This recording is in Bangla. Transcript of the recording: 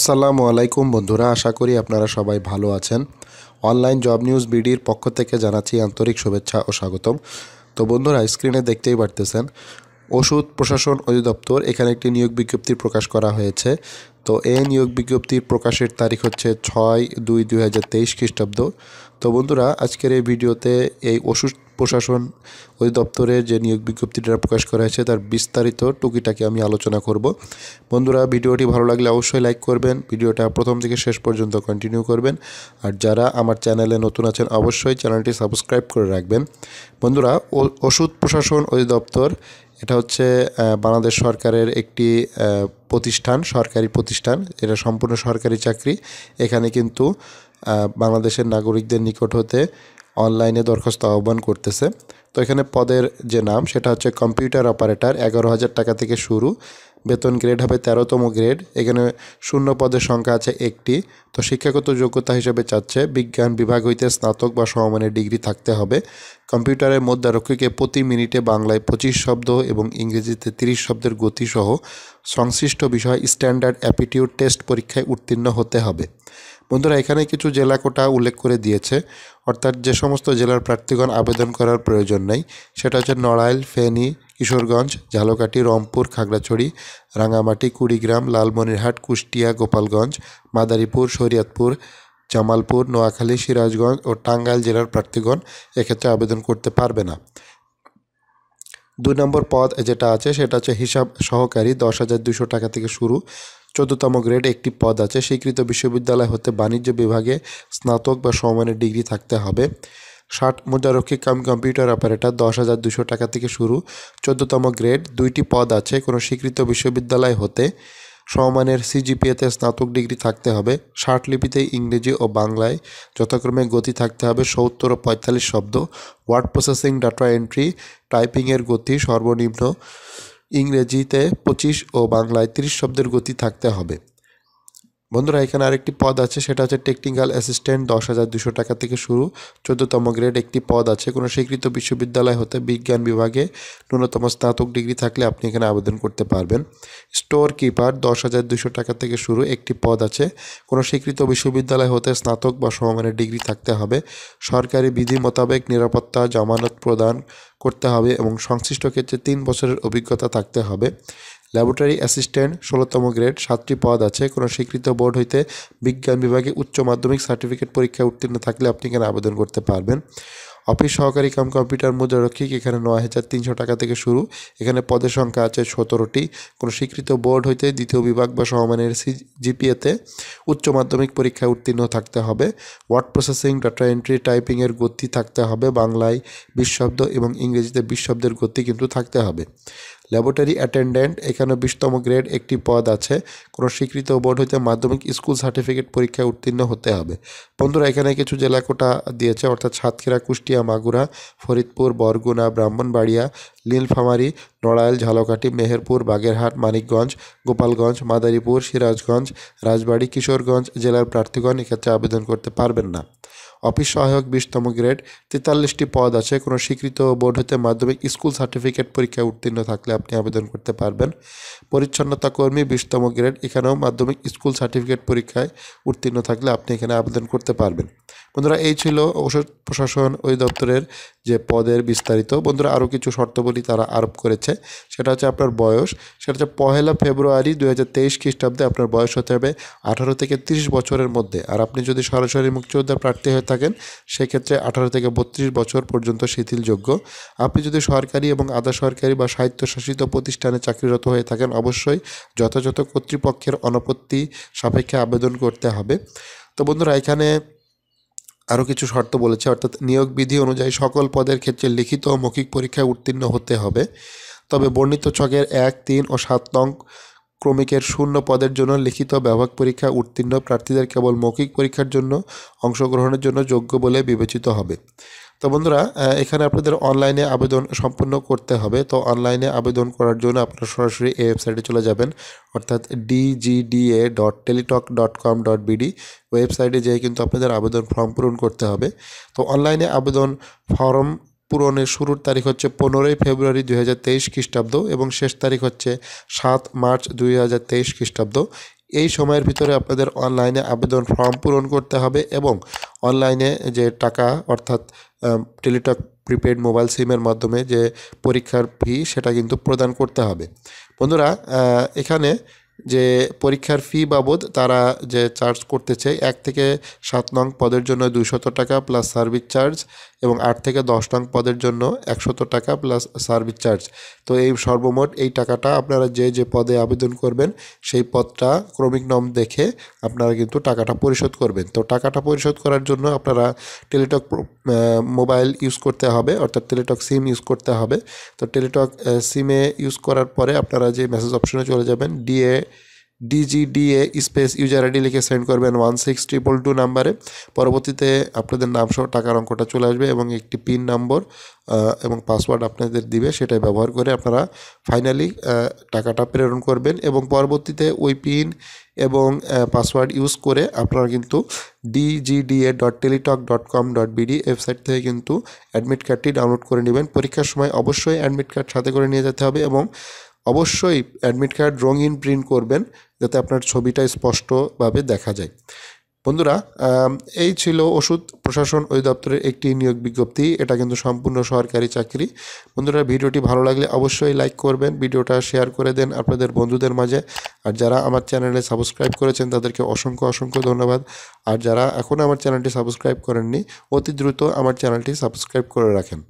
আসসালামু আলাইকুম বন্ধুরা আশা করি আপনারা সবাই ভালো আছেন অনলাইন জব নিউজ বিডির পক্ষ থেকে জানাচ্ছি আন্তরিক শুভেচ্ছা ও স্বাগতম তো বন্ধুরা স্ক্রিনে দেখতেই পারতেছেন ওষুধ প্রশাসন অধিদপ্তর এখানে একটি নিয়োগ বিজ্ঞপ্তি প্রকাশ করা হয়েছে তো এই নিয়োগ বিজ্ঞপ্তি প্রকাশের তারিখ হচ্ছে ছয় দুই দুই হাজার তেইশ খ্রিস্টাব্দ তো বন্ধুরা আজকের এই ভিডিওতে এই ওষুধ প্রশাসন অধিদপ্তরে যে নিয়োগ বিজ্ঞপ্তিটা প্রকাশ করা হয়েছে তার বিস্তারিত টুকিটাকে আমি আলোচনা করব বন্ধুরা ভিডিওটি ভালো লাগলে অবশ্যই লাইক করবেন ভিডিওটা প্রথম থেকে শেষ পর্যন্ত কন্টিনিউ করবেন আর যারা আমার চ্যানেলে নতুন আছেন অবশ্যই চ্যানেলটি সাবস্ক্রাইব করে রাখবেন বন্ধুরা ওষুধ প্রশাসন অধিদপ্তর এটা হচ্ছে বাংলাদেশ সরকারের একটি প্রতিষ্ঠান সরকারি প্রতিষ্ঠান এটা সম্পূর্ণ সরকারি চাকরি এখানে কিন্তু বাংলাদেশের নাগরিকদের নিকট হতে অনলাইনে দরখাস্ত আহ্বান করতেছে তো এখানে পদের যে নাম সেটা হচ্ছে কম্পিউটার অপারেটর এগারো হাজার টাকা থেকে শুরু বেতন গ্রেড হবে তেরোতম গ্রেড এখানে শূন্য পদের সংখ্যা আছে একটি তো শিক্ষাগত যোগ্যতা হিসেবে চাচ্ছে বিজ্ঞান বিভাগ হইতে স্নাতক বা সমমানের ডিগ্রি থাকতে হবে কম্পিউটারের মধ্যে রক্ষীকে প্রতি মিনিটে বাংলায় পঁচিশ শব্দ এবং ইংরেজিতে তিরিশ শব্দের গতিসহ সংশ্লিষ্ট বিষয় স্ট্যান্ডার্ড অ্যাপিটিউড টেস্ট পরীক্ষায় উত্তীর্ণ হতে হবে বন্ধুরা এখানে কিছু জেলা কোটা উল্লেখ করে দিয়েছে অর্থাৎ যে সমস্ত জেলার প্রার্থীগণ আবেদন করার প্রয়োজন নেই সেটা হচ্ছে নড়াইল ফেনী কিশোরগঞ্জ ঝালকাঠি রংপুর খাগড়াছড়ি রাঙামাটি কুড়িগ্রাম লালমনিরহাট কুষ্টিয়া গোপালগঞ্জ মাদারীপুর শরিয়াতপুর জামালপুর নোয়াখালী সিরাজগঞ্জ ও টাঙ্গাইল জেলার প্রার্থীগণ এক্ষেত্রে আবেদন করতে পারবে না দুই নম্বর পদ যেটা আছে সেটা হচ্ছে হিসাব সহকারী দশ হাজার দুশো টাকা থেকে শুরু চোদ্দতম গ্রেড একটি পদ আছে স্বীকৃত বিশ্ববিদ্যালয় হতে বাণিজ্য বিভাগে স্নাতক বা সমানের ডিগ্রি থাকতে হবে ষাট মোজারক্ষী কাম কম্পিউটার অপারেটর দশ হাজার দুশো টাকা থেকে শুরু চোদ্দতম গ্রেড দুইটি পদ আছে কোনো স্বীকৃত বিশ্ববিদ্যালয় হতে সমমানের সিজিপিএতে স্নাতক ডিগ্রি থাকতে হবে লিপিতে ইংরেজি ও বাংলায় যথাক্রমে গতি থাকতে হবে সত্তর ও পঁয়তাল্লিশ শব্দ ওয়ার্ড প্রসেসিং ডাটা এন্ট্রি টাইপিংয়ের গতি সর্বনিম্ন ইংরেজিতে পঁচিশ ও বাংলায় তিরিশ শব্দের গতি থাকতে হবে বন্ধুরা এখানে আরেকটি পদ আছে সেটা হচ্ছে টেকনিক্যাল অ্যাসিস্ট্যান্ট দশ হাজার দুশো টাকা থেকে শুরু চোদ্দতম গ্রেড একটি পদ আছে কোনো স্বীকৃত বিশ্ববিদ্যালয় হতে বিজ্ঞান বিভাগে ন্যূনতম স্নাতক ডিগ্রি থাকলে আপনি এখানে আবেদন করতে পারবেন স্টোর কিপার দশ হাজার দুশো টাকা থেকে শুরু একটি পদ আছে কোনো স্বীকৃত বিশ্ববিদ্যালয় হতে স্নাতক বা সমমানের ডিগ্রি থাকতে হবে সরকারি বিধি মোতাবেক নিরাপত্তা জামানত প্রদান করতে হবে এবং সংশ্লিষ্ট ক্ষেত্রে তিন বছরের অভিজ্ঞতা থাকতে হবে ল্যাবরেটরি অ্যাসিস্ট্যান্ট ষোলোতম গ্রেড সাতটি পদ আছে কোনো স্বীকৃত বোর্ড হইতে বিজ্ঞান বিভাগে উচ্চ মাধ্যমিক সার্টিফিকেট পরীক্ষায় উত্তীর্ণ থাকলে আপনি এখানে আবেদন করতে পারবেন অফিস সহকারী কাম কম্পিউটার রক্ষিক এখানে নয় হাজার তিনশো টাকা থেকে শুরু এখানে পদের সংখ্যা আছে সতেরোটি কোনো স্বীকৃত বোর্ড হইতে দ্বিতীয় বিভাগ বা সমমানের সি জিপিএতে উচ্চ মাধ্যমিক পরীক্ষায় উত্তীর্ণ থাকতে হবে ওয়ার্ড প্রসেসিং ডাটা এন্ট্রি টাইপিংয়ের গতি থাকতে হবে বাংলায় বিশ্বব্দ এবং ইংরেজিতে বিশ শব্দের গতি কিন্তু থাকতে হবে ল্যাবরেটরি অ্যাটেন্ডেন্ট এখানে বিশতম গ্রেড একটি পদ আছে কোনো স্বীকৃত বোর্ড হইতে মাধ্যমিক স্কুল সার্টিফিকেট পরীক্ষায় উত্তীর্ণ হতে হবে বন্ধুরা এখানে কিছু জেলা কোটা দিয়েছে অর্থাৎ সাতক্ষীরা কুষ্টিয়া মাগুরা ফরিদপুর বরগুনা ব্রাহ্মণবাড়িয়া লীলফামারি নড়াইল ঝালকাঠি মেহেরপুর বাগেরহাট মানিকগঞ্জ গোপালগঞ্জ মাদারীপুর সিরাজগঞ্জ রাজবাড়ী কিশোরগঞ্জ জেলার প্রার্থীগণ এক্ষেত্রে আবেদন করতে পারবেন না অফিস সহায়ক বিশতম গ্রেড তেতাল্লিশটি পদ আছে কোনো স্বীকৃত বোর্ড হতে মাধ্যমিক স্কুল সার্টিফিকেট পরীক্ষায় উত্তীর্ণ থাকলে আপনি আবেদন করতে পারবেন পরিচ্ছন্নতা কর্মী বিশতম গ্রেড এখানেও মাধ্যমিক স্কুল সার্টিফিকেট পরীক্ষায় উত্তীর্ণ থাকলে আপনি এখানে আবেদন করতে পারবেন বন্ধুরা এই ছিল ঔষধ প্রশাসন অধিদপ্তরের যে পদের বিস্তারিত বন্ধুরা আরও কিছু শর্তাবলী তারা আরোপ করেছে সেটা হচ্ছে আপনার বয়স সেটা হচ্ছে পহেলা ফেব্রুয়ারি দু হাজার তেইশ খ্রিস্টাব্দে আপনার বয়স হতে হবে আঠারো থেকে ৩০ বছরের মধ্যে আর আপনি যদি সরাসরি মুক্তিযোদ্ধা প্রার্থী হয়ে থাকেন সেক্ষেত্রে আঠারো থেকে বত্রিশ বছর পর্যন্ত শিথিলযোগ্য আপনি যদি সরকারি এবং আধা সরকারি বা স্বায়ত্তশাসিত প্রতিষ্ঠানে চাকরিরত হয়ে থাকেন অবশ্যই যথাযথ কর্তৃপক্ষের অনুপত্তি সাপেক্ষে আবেদন করতে হবে তো বন্ধুরা এখানে আরও কিছু শর্ত বলেছে অর্থাৎ নিয়োগ বিধি অনুযায়ী সকল পদের ক্ষেত্রে লিখিত ও মৌখিক পরীক্ষায় উত্তীর্ণ হতে হবে তবে বর্ণিত ছকের এক তিন ও সাত নং ক্রমিকের শূন্য পদের জন্য লিখিত ব্যবহার পরীক্ষা উত্তীর্ণ প্রার্থীদের কেবল মৌখিক পরীক্ষার জন্য অংশগ্রহণের জন্য যোগ্য বলে বিবেচিত হবে তো বন্ধুরা এখানে আপনাদের অনলাইনে আবেদন সম্পন্ন করতে হবে তো অনলাইনে আবেদন করার জন্য আপনারা সরাসরি এই ওয়েবসাইটে চলে যাবেন অর্থাৎ DGDA dot Teletalk dot com dot BD ওয়েবসাইটে যেয়ে কিন্তু আপনাদের আবেদন ফর্ম পূরণ করতে হবে তো অনলাইনে আবেদন ফর্ম পূরণের শুরুর তারিখ হচ্ছে পনেরোই ফেব্রুয়ারি দুই হাজার তেইশ খ্রিস্টাব্দ এবং শেষ তারিখ হচ্ছে সাত মার্চ দুই হাজার তেইশ খ্রিস্টাব্দ এই সময়ের ভিতরে আপনাদের অনলাইনে আবেদন ফর্ম পূরণ করতে হবে এবং অনলাইনে যে টাকা অর্থাৎ টেলিটক প্রিপেড মোবাইল সিমের মাধ্যমে যে পরীক্ষার ফি সেটা কিন্তু প্রদান করতে হবে বন্ধুরা এখানে যে পরীক্ষার ফি বাবদ তারা যে চার্জ করতেছে এক থেকে সাত নং পদের জন্য দুইশত টাকা প্লাস সার্ভিস চার্জ এবং আট থেকে দশ নং পদের জন্য একশত টাকা প্লাস সার্ভিস চার্জ তো এই সর্বমোট এই টাকাটা আপনারা যে যে পদে আবেদন করবেন সেই পদটা ক্রমিক নম দেখে আপনারা কিন্তু টাকাটা পরিশোধ করবেন তো টাকাটা পরিশোধ করার জন্য আপনারা টেলিটক মোবাইল ইউজ করতে হবে অর্থাৎ টেলিটক সিম ইউজ করতে হবে তো টেলিটক সিমে ইউজ করার পরে আপনারা যে মেসেজ অপশনে চলে যাবেন DA DGDA space user ID লিখে সেন্ড করবেন ওয়ান সিক্স ট্রিপল টু নাম্বারে পরবর্তীতে আপনাদের নামসহ টাকার অঙ্কটা চলে আসবে এবং একটি পিন নম্বর এবং পাসওয়ার্ড আপনাদের দিবে সেটাই ব্যবহার করে আপনারা ফাইনালি টাকাটা প্রেরণ করবেন এবং পরবর্তীতে ওই পিন এবং পাসওয়ার্ড ইউজ করে আপনারা কিন্তু DGDA dot Teletalk dot com dot BD website থেকে কিন্তু অ্যাডমিট কার্ডটি ডাউনলোড করে নেবেন পরীক্ষার সময় অবশ্যই অ্যাডমিট কার্ড সাথে করে নিয়ে যেতে হবে এবং অবশ্যই অ্যাডমিট কার্ড রঙিন প্রিন্ট করবেন যাতে আপনার ছবিটা স্পষ্টভাবে দেখা যায় বন্ধুরা এই ছিল ওষুধ প্রশাসন অধিদপ্তরের একটি নিয়োগ বিজ্ঞপ্তি এটা কিন্তু সম্পূর্ণ সরকারি চাকরি বন্ধুরা ভিডিওটি ভালো লাগলে অবশ্যই লাইক করবেন ভিডিওটা শেয়ার করে দেন আপনাদের বন্ধুদের মাঝে আর যারা আমার চ্যানেলে সাবস্ক্রাইব করেছেন তাদেরকে অসংখ্য অসংখ্য ধন্যবাদ আর যারা এখনও আমার চ্যানেলটি সাবস্ক্রাইব করেননি অতি দ্রুত আমার চ্যানেলটি সাবস্ক্রাইব করে রাখেন